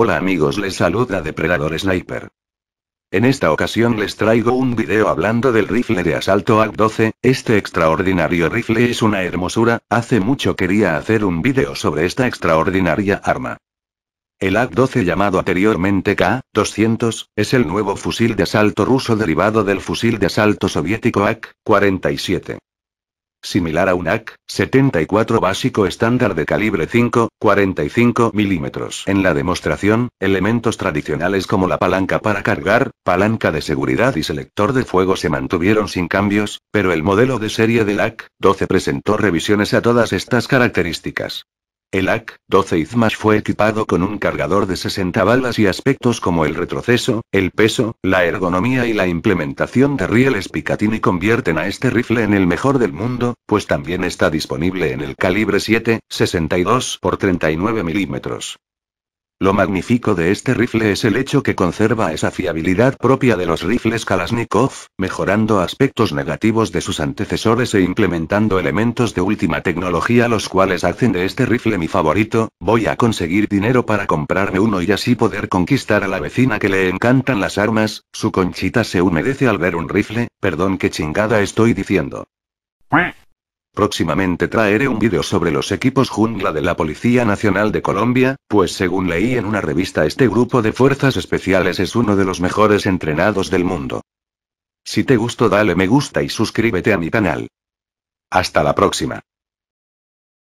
Hola amigos, les saluda Depredador Sniper. En esta ocasión les traigo un video hablando del rifle de asalto AK-12, este extraordinario rifle es una hermosura, hace mucho quería hacer un video sobre esta extraordinaria arma. El AK-12 llamado anteriormente K-200, es el nuevo fusil de asalto ruso derivado del fusil de asalto soviético AK-47 similar a un AK-74 básico estándar de calibre 5,45 mm. En la demostración, elementos tradicionales como la palanca para cargar, palanca de seguridad y selector de fuego se mantuvieron sin cambios, pero el modelo de serie del AK-12 presentó revisiones a todas estas características. El AK-12 Izmash fue equipado con un cargador de 60 balas y aspectos como el retroceso, el peso, la ergonomía y la implementación de rieles Picatinny convierten a este rifle en el mejor del mundo, pues también está disponible en el calibre 7,62 62 39 milímetros. Lo magnífico de este rifle es el hecho que conserva esa fiabilidad propia de los rifles Kalashnikov, mejorando aspectos negativos de sus antecesores e implementando elementos de última tecnología los cuales hacen de este rifle mi favorito, voy a conseguir dinero para comprarme uno y así poder conquistar a la vecina que le encantan las armas, su conchita se humedece al ver un rifle, perdón que chingada estoy diciendo. Próximamente traeré un vídeo sobre los equipos jungla de la Policía Nacional de Colombia, pues según leí en una revista este grupo de fuerzas especiales es uno de los mejores entrenados del mundo. Si te gustó dale me gusta y suscríbete a mi canal. Hasta la próxima.